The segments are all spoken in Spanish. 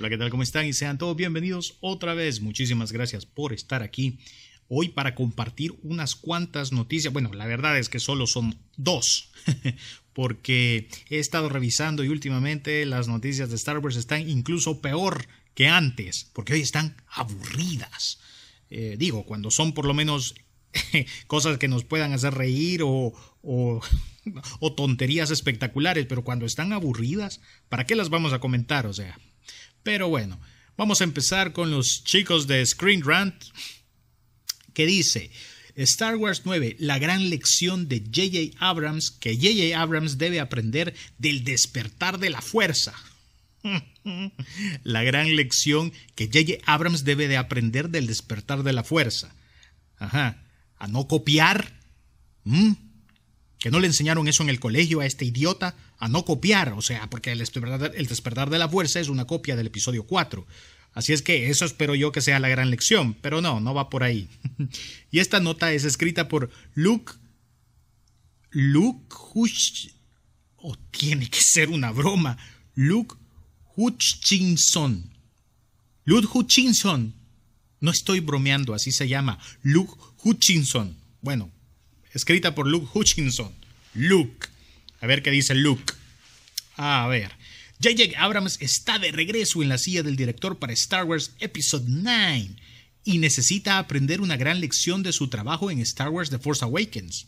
Hola, ¿qué tal? ¿Cómo están? Y sean todos bienvenidos otra vez. Muchísimas gracias por estar aquí hoy para compartir unas cuantas noticias. Bueno, la verdad es que solo son dos, porque he estado revisando y últimamente las noticias de Star Wars están incluso peor que antes, porque hoy están aburridas. Eh, digo, cuando son por lo menos cosas que nos puedan hacer reír o, o tonterías espectaculares, pero cuando están aburridas, ¿para qué las vamos a comentar? O sea, pero bueno, vamos a empezar con los chicos de Screen Rant, que dice, Star Wars 9, la gran lección de JJ Abrams, que JJ Abrams debe aprender del despertar de la fuerza. la gran lección que JJ Abrams debe de aprender del despertar de la fuerza. Ajá, a no copiar. ¿Mm? que no le enseñaron eso en el colegio a este idiota, a no copiar, o sea, porque el despertar, de la fuerza es una copia del episodio 4. Así es que eso espero yo que sea la gran lección, pero no, no va por ahí. y esta nota es escrita por Luke. Luke Hutchinson. O oh, tiene que ser una broma. Luke Hutchinson. Luke Hutchinson. No estoy bromeando, así se llama. Luke Hutchinson. Bueno, escrita por Luke Hutchinson. Luke. A ver qué dice Luke. A ver. J.J. Abrams está de regreso en la silla del director para Star Wars Episode 9 y necesita aprender una gran lección de su trabajo en Star Wars The Force Awakens.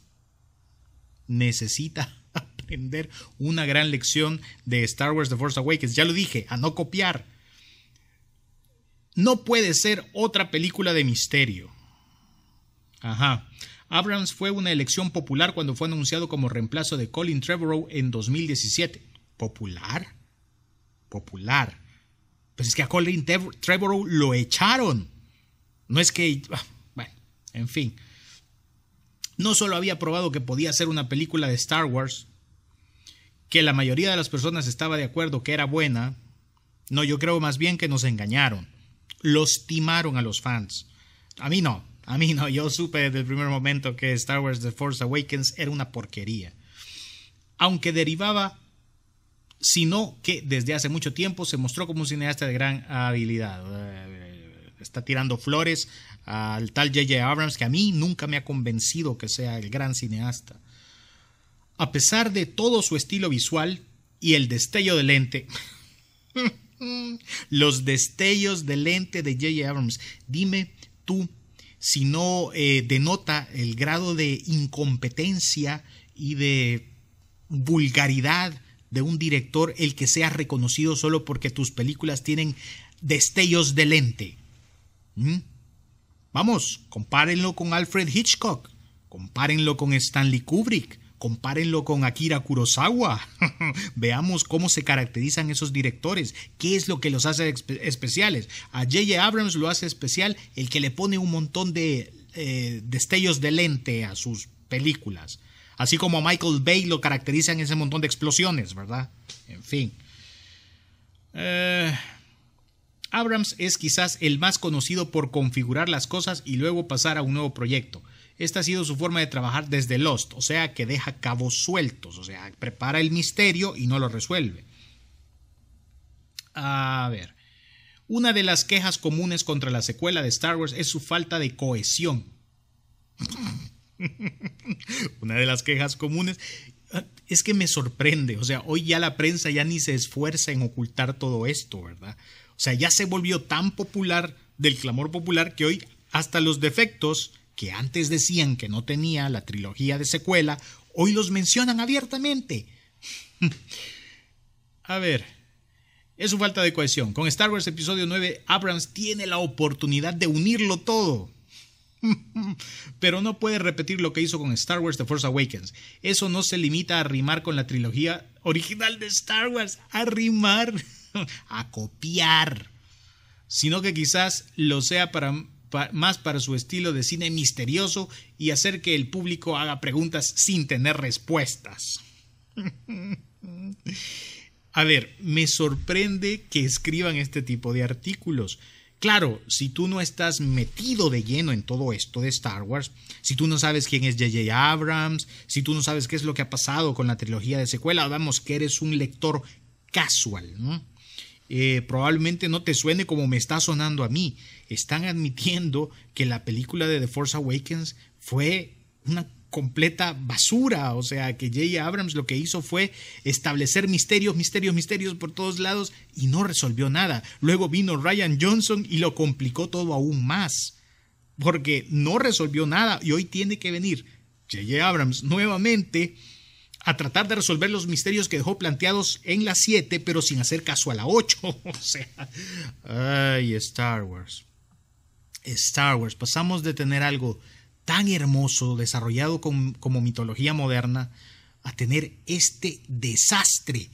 Necesita aprender una gran lección de Star Wars The Force Awakens. Ya lo dije, a no copiar. No puede ser otra película de misterio. Ajá. Abrams fue una elección popular cuando fue anunciado como reemplazo de Colin Trevorrow en 2017. ¿Popular? Popular. Pues es que a Colin Trevorrow lo echaron. No es que... Ah, bueno, en fin. No solo había probado que podía ser una película de Star Wars, que la mayoría de las personas estaba de acuerdo que era buena. No, yo creo más bien que nos engañaron. Los timaron a los fans. A mí no, a mí no, yo supe desde el primer momento que Star Wars The Force Awakens era una porquería. Aunque derivaba, sino que desde hace mucho tiempo se mostró como un cineasta de gran habilidad. Eh, está tirando flores al tal J.J. Abrams que a mí nunca me ha convencido que sea el gran cineasta. A pesar de todo su estilo visual y el destello de lente, los destellos de lente de J.J. Abrams, dime tú sino no eh, denota el grado de incompetencia y de vulgaridad de un director el que sea reconocido solo porque tus películas tienen destellos de lente. ¿Mm? Vamos, compárenlo con Alfred Hitchcock, compárenlo con Stanley Kubrick, Compárenlo con Akira Kurosawa. Veamos cómo se caracterizan esos directores, qué es lo que los hace especiales. A J.J. Abrams lo hace especial el que le pone un montón de eh, destellos de lente a sus películas. Así como a Michael Bay lo caracterizan ese montón de explosiones, ¿verdad? En fin. Eh, Abrams es quizás el más conocido por configurar las cosas y luego pasar a un nuevo proyecto. Esta ha sido su forma de trabajar desde Lost, o sea que deja cabos sueltos, o sea, prepara el misterio y no lo resuelve. A ver. Una de las quejas comunes contra la secuela de Star Wars es su falta de cohesión. Una de las quejas comunes es que me sorprende, o sea, hoy ya la prensa ya ni se esfuerza en ocultar todo esto, ¿verdad? O sea, ya se volvió tan popular del clamor popular que hoy hasta los defectos que antes decían que no tenía la trilogía de secuela, hoy los mencionan abiertamente. A ver, es su falta de cohesión. Con Star Wars Episodio 9, Abrams tiene la oportunidad de unirlo todo. Pero no puede repetir lo que hizo con Star Wars The Force Awakens. Eso no se limita a rimar con la trilogía original de Star Wars, a rimar, a copiar. Sino que quizás lo sea para más para su estilo de cine misterioso y hacer que el público haga preguntas sin tener respuestas. A ver, me sorprende que escriban este tipo de artículos. Claro, si tú no estás metido de lleno en todo esto de Star Wars, si tú no sabes quién es JJ Abrams, si tú no sabes qué es lo que ha pasado con la trilogía de secuela, vamos que eres un lector casual, ¿no? Eh, probablemente no te suene como me está sonando a mí. Están admitiendo que la película de The Force Awakens fue una completa basura, o sea, que J.J. Abrams lo que hizo fue establecer misterios, misterios, misterios por todos lados y no resolvió nada. Luego vino Ryan Johnson y lo complicó todo aún más, porque no resolvió nada y hoy tiene que venir J.J. Abrams nuevamente a tratar de resolver los misterios que dejó planteados en la 7, pero sin hacer caso a la 8. o sea, ay, Star Wars. Star Wars, pasamos de tener algo tan hermoso, desarrollado como mitología moderna, a tener este desastre.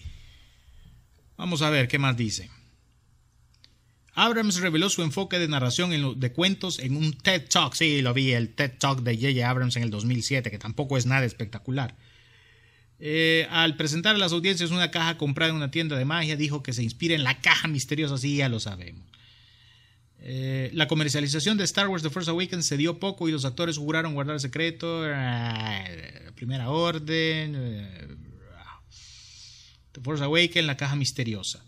Vamos a ver qué más dice. Abrams reveló su enfoque de narración de cuentos en un TED Talk. Sí, lo vi, el TED Talk de J.J. Abrams en el 2007, que tampoco es nada espectacular. Eh, al presentar a las audiencias una caja comprada en una tienda de magia, dijo que se inspira en la caja misteriosa, sí, ya lo sabemos. Eh, la comercialización de Star Wars The Force Awakens se dio poco y los actores juraron guardar el secreto. Eh, primera Orden. The Force Awakens, la caja misteriosa.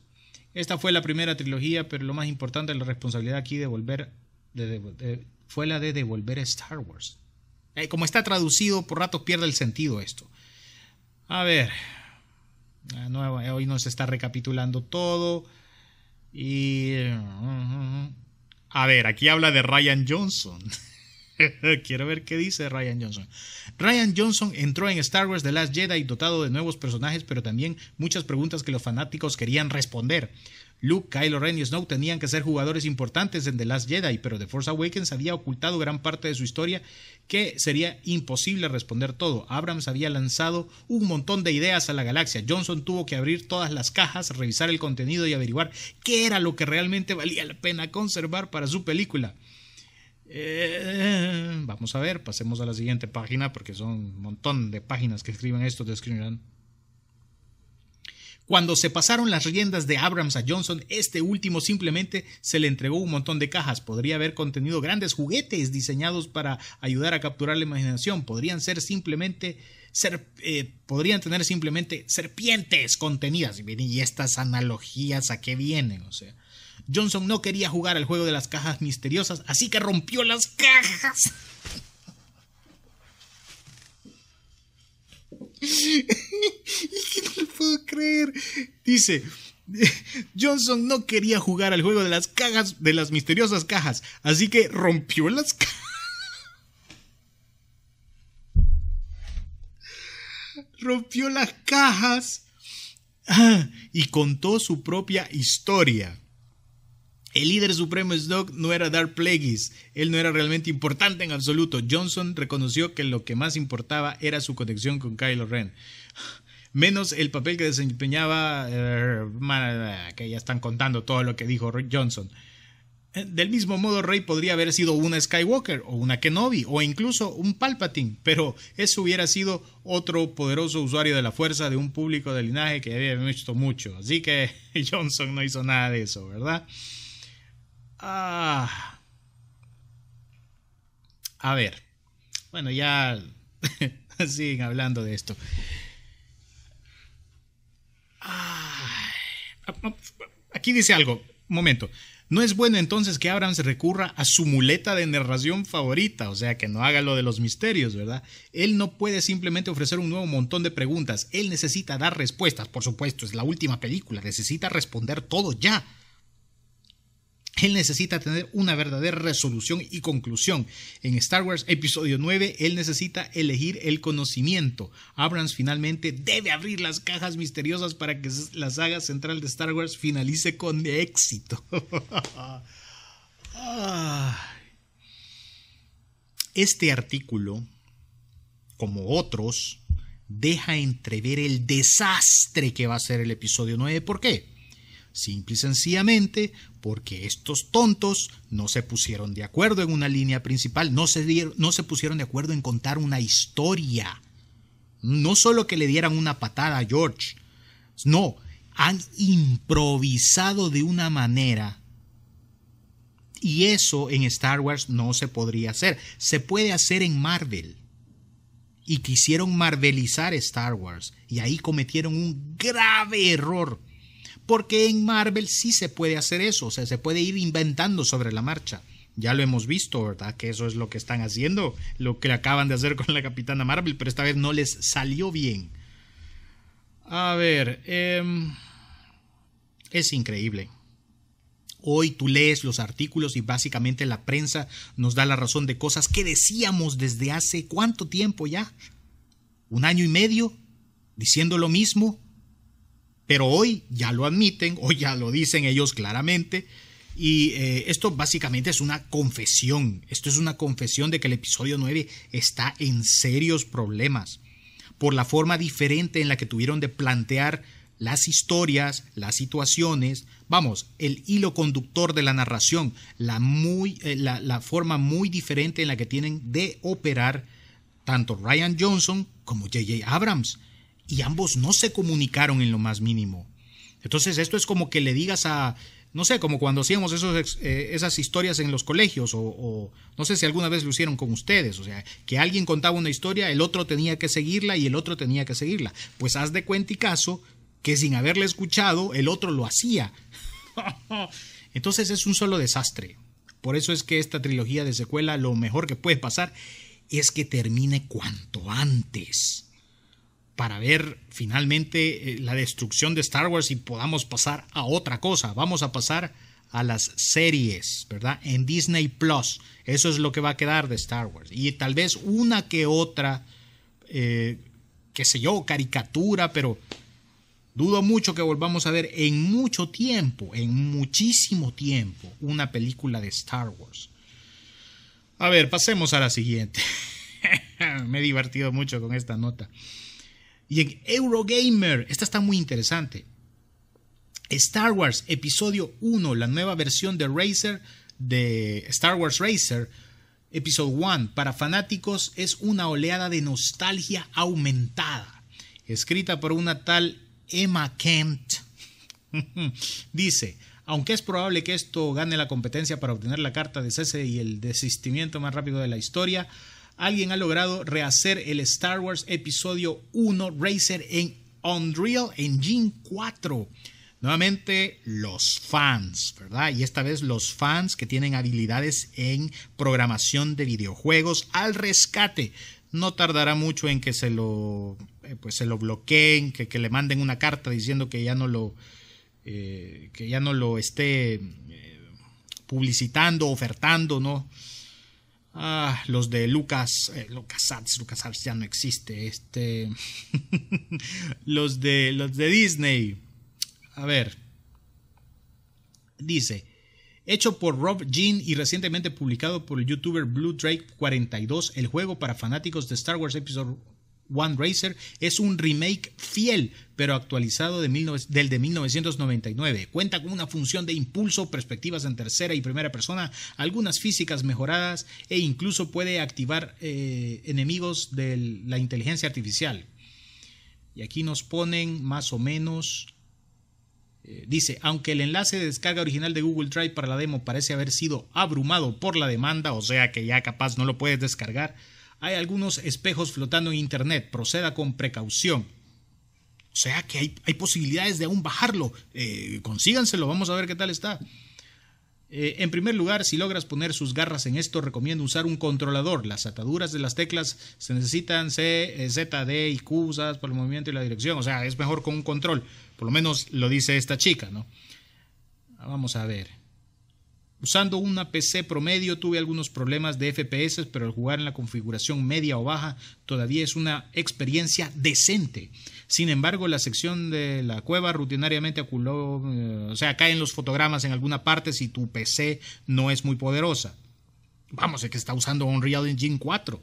Esta fue la primera trilogía, pero lo más importante, la responsabilidad aquí de volver, fue la de devolver Star Wars. como está traducido, por ratos pierde el sentido esto. A ver, eh, hoy nos está recapitulando todo. Y... A ver, aquí habla de Ryan Johnson. Quiero ver qué dice Ryan Johnson. Ryan Johnson entró en Star Wars The Last Jedi dotado de nuevos personajes, pero también muchas preguntas que los fanáticos querían responder. Luke, Kylo Ren y Snow tenían que ser jugadores importantes en The Last Jedi, pero The Force Awakens había ocultado gran parte de su historia que sería imposible responder todo. Abrams había lanzado un montón de ideas a la galaxia. Johnson tuvo que abrir todas las cajas, revisar el contenido y averiguar qué era lo que realmente valía la pena conservar para su película. Eh, vamos a ver, pasemos a la siguiente página porque son un montón de páginas que escriben esto de Screen cuando se pasaron las riendas de Abrams a Johnson, este último simplemente se le entregó un montón de cajas. Podría haber contenido grandes juguetes diseñados para ayudar a capturar la imaginación. Podrían ser simplemente ser, eh, podrían tener simplemente serpientes contenidas. Y estas analogías a qué vienen, o sea. Johnson no quería jugar al juego de las cajas misteriosas, así que rompió las cajas. creer. Dice, Johnson no quería jugar al juego de las cajas, de las misteriosas cajas, así que rompió las cajas. rompió las cajas ah, y contó su propia historia. El líder supremo Snoke no era Dark Plagueis, él no era realmente importante en absoluto. Johnson reconoció que lo que más importaba era su conexión con Kylo Ren menos el papel que desempeñaba, eh, que ya están contando todo lo que dijo Johnson. Eh, del mismo modo, Rey podría haber sido una Skywalker o una Kenobi o incluso un Palpatine, pero eso hubiera sido otro poderoso usuario de la fuerza de un público de linaje que había visto mucho. Así que Johnson no hizo nada de eso, ¿verdad? Ah. A ver. Bueno, ya siguen hablando de esto. Aquí dice algo, momento. No es bueno entonces que Abrams recurra a su muleta de narración favorita, o sea, que no haga lo de los misterios, ¿verdad? Él no puede simplemente ofrecer un nuevo montón de preguntas, él necesita dar respuestas, por supuesto, es la última película, necesita responder todo ya. Él necesita tener una verdadera resolución y conclusión. En Star Wars episodio 9, él necesita elegir el conocimiento. Abrams finalmente debe abrir las cajas misteriosas para que la saga central de Star Wars finalice con éxito. este artículo, como otros, deja entrever el desastre que va a ser el episodio 9. ¿Por qué? simple y sencillamente porque estos tontos no se pusieron de acuerdo en una línea principal, no se, no se pusieron de acuerdo en contar una historia. No solo que le dieran una patada a George, no, han improvisado de una manera. Y eso en Star Wars no se podría hacer. Se puede hacer en Marvel. Y quisieron marvelizar Star Wars. Y ahí cometieron un grave error porque en Marvel sí se puede hacer eso, o sea, se puede ir inventando sobre la marcha. Ya lo hemos visto, ¿verdad? Que eso es lo que están haciendo, lo que acaban de hacer con la Capitana Marvel, pero esta vez no les salió bien. A ver, em, es increíble. Hoy tú lees los artículos y básicamente la prensa nos da la razón de cosas que decíamos desde hace cuánto tiempo ya. Un año y medio, diciendo lo mismo, pero hoy ya lo admiten, hoy ya lo dicen ellos claramente. Y eh, esto básicamente es una confesión. Esto es una confesión de que el episodio 9 está en serios problemas por la forma diferente en la que tuvieron de plantear las historias, las situaciones, vamos, el hilo conductor de la narración, la, muy, eh, la forma muy diferente en la que tienen de operar tanto Ryan Johnson como JJ Abrams y ambos no se comunicaron en lo más mínimo. Entonces esto es como que le digas a, no sé, como cuando hacíamos eh, esas historias en los colegios o, o, no sé si alguna vez lo hicieron con ustedes, o sea, que alguien contaba una historia, el otro tenía que seguirla y el otro tenía que seguirla. Pues haz de cuenta y caso que sin haberle escuchado el otro lo hacía. Entonces es un solo desastre. Por eso es que esta trilogía de secuela lo mejor que puede pasar es que termine cuanto antes para ver finalmente eh, la destrucción de Star Wars y podamos pasar a otra cosa. Vamos a pasar a las series, ¿verdad? En Disney Plus. Eso es lo que va a quedar de Star Wars. Y tal vez una que otra, eh, qué sé yo, caricatura, pero dudo mucho que volvamos a ver en mucho tiempo, en muchísimo tiempo, una película de Star Wars. A ver, pasemos a la siguiente. Me he divertido mucho con esta nota. Y en Eurogamer, esta está muy interesante. Star Wars Episodio 1, la nueva versión de Racer, de Star Wars Racer, Episodio 1, para fanáticos es una oleada de nostalgia aumentada. Escrita por una tal Emma Kent. Dice, aunque es probable que esto gane la competencia para obtener la carta de cese y el desistimiento más rápido de la historia, alguien ha logrado rehacer el Star Wars Episodio 1 Racer en Unreal Engine 4. Nuevamente los fans, ¿verdad? Y esta vez los fans que tienen habilidades en programación de videojuegos al rescate. No tardará mucho en que se lo, eh, pues se lo bloqueen, que, que le manden una carta diciendo que ya no lo, eh, que ya no lo esté eh, publicitando, ofertando, ¿no? Ah, los de Lucas, LucasArts, eh, Lucas ya no existe, este, los de, los de Disney, a ver, dice, hecho por Rob Jean y recientemente publicado por el youtuber Blue Drake 42, el juego para fanáticos de Star Wars Episode One Racer es un remake fiel pero actualizado del de 1999. Cuenta con una función de impulso, perspectivas en tercera y primera persona, algunas físicas mejoradas e incluso puede activar eh, enemigos de la inteligencia artificial. Y aquí nos ponen más o menos eh, Dice, aunque el enlace de descarga original de Google Drive para la demo parece haber sido abrumado por la demanda, o sea que ya capaz no lo puedes descargar, hay algunos espejos flotando en Internet, proceda con precaución. O sea que hay, posibilidades de aún bajarlo. Eh, consíganselo, vamos a ver qué tal está. Eh, en primer lugar, si logras poner sus garras en esto, recomiendo usar un controlador. Las ataduras de las teclas se necesitan C, eh, Z, D y Q usadas para el movimiento y la dirección. O sea, es mejor con un control. Por lo menos lo dice esta chica, ¿no? Vamos a ver. Usando una PC promedio tuve algunos problemas de FPS, pero el jugar en la configuración media o baja todavía es una experiencia decente. Sin embargo, la sección de la cueva rutinariamente aculó, eh, o sea, caen los fotogramas en alguna parte si tu PC no es muy poderosa. Vamos, es que está usando Unreal Engine 4.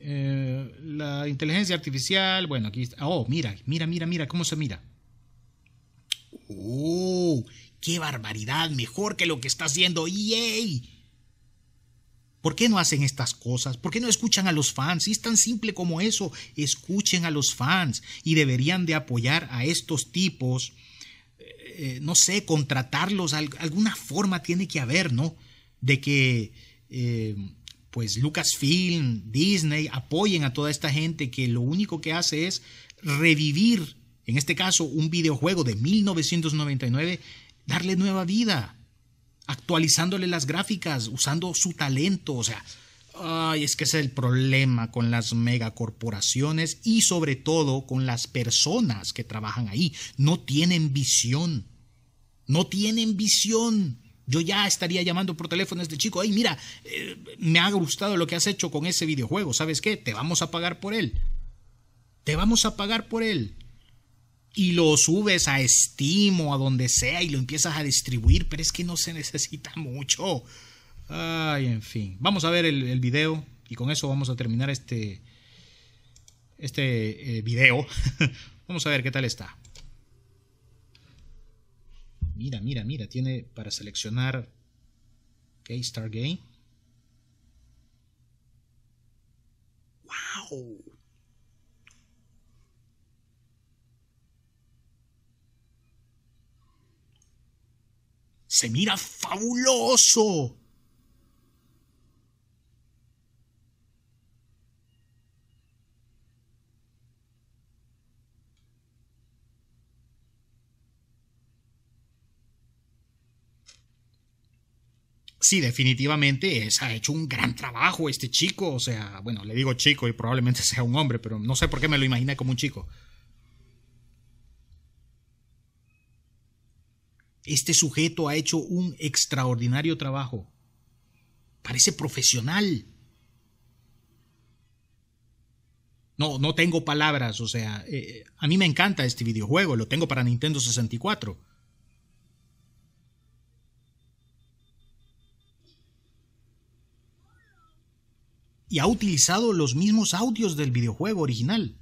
Eh, la inteligencia artificial, bueno, aquí está. Oh, mira, mira, mira, mira, cómo se mira. Oh, ¡Qué barbaridad! Mejor que lo que está haciendo EA. ¿Por qué no hacen estas cosas? ¿Por qué no escuchan a los fans? Si es tan simple como eso, escuchen a los fans y deberían de apoyar a estos tipos, eh, eh, no sé, contratarlos, alguna forma tiene que haber, ¿no? De que, eh, pues, Lucasfilm, Disney apoyen a toda esta gente que lo único que hace es revivir, en este caso, un videojuego de 1999 darle nueva vida, actualizándole las gráficas, usando su talento, o sea, ay, es que ese es el problema con las megacorporaciones y sobre todo con las personas que trabajan ahí, no tienen visión. No tienen visión. Yo ya estaría llamando por teléfono a este chico, ay, mira, eh, me ha gustado lo que has hecho con ese videojuego, ¿sabes qué? Te vamos a pagar por él. Te vamos a pagar por él y lo subes a Steam o a donde sea y lo empiezas a distribuir, pero es que no se necesita mucho. Ay, en fin. Vamos a ver el, video y con eso vamos a terminar este, este eh, video. vamos a ver qué tal está. Mira, mira, mira, tiene para seleccionar K-Star Game. ¡Wow! Se mira fabuloso. sí, definitivamente es, ha hecho un gran trabajo este chico. O sea, bueno, le digo chico y probablemente sea un hombre, pero no sé por qué me lo imaginé como un chico. Este sujeto ha hecho un extraordinario trabajo. Parece profesional. No, no tengo palabras, o sea, eh, a mí me encanta este videojuego, lo tengo para Nintendo 64. Y ha utilizado los mismos audios del videojuego original.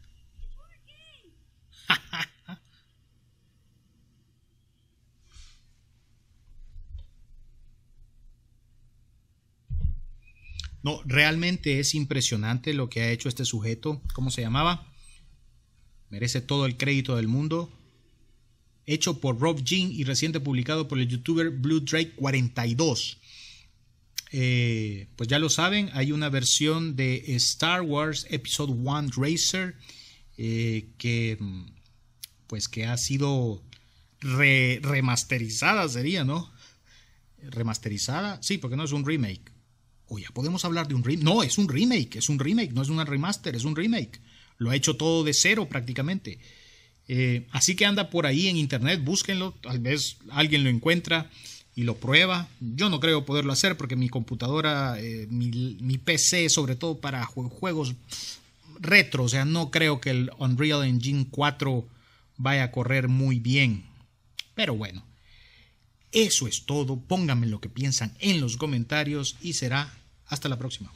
No, realmente es impresionante lo que ha hecho este sujeto. ¿Cómo se llamaba? Merece todo el crédito del mundo. Hecho por Rob Jean y reciente publicado por el youtuber Blue Drake 42. Eh, pues ya lo saben, hay una versión de Star Wars Episode One Racer eh, que, mm, pues que ha sido remasterizada, sería, ¿no? Remasterizada, sí, porque no es un remake o ya podemos hablar de un remake. No, es un remake, es un remake, no es un remaster, es un remake. Lo ha hecho todo de cero prácticamente. Eh, así que anda por ahí en internet, búsquenlo, tal vez alguien lo encuentra y lo prueba. Yo no creo poderlo hacer porque mi computadora, eh, mi, mi, PC, sobre todo para juegos retro, o sea, no creo que el Unreal Engine 4 vaya a correr muy bien. Pero bueno. Eso es todo. Pónganme lo que piensan en los comentarios y será hasta la próxima.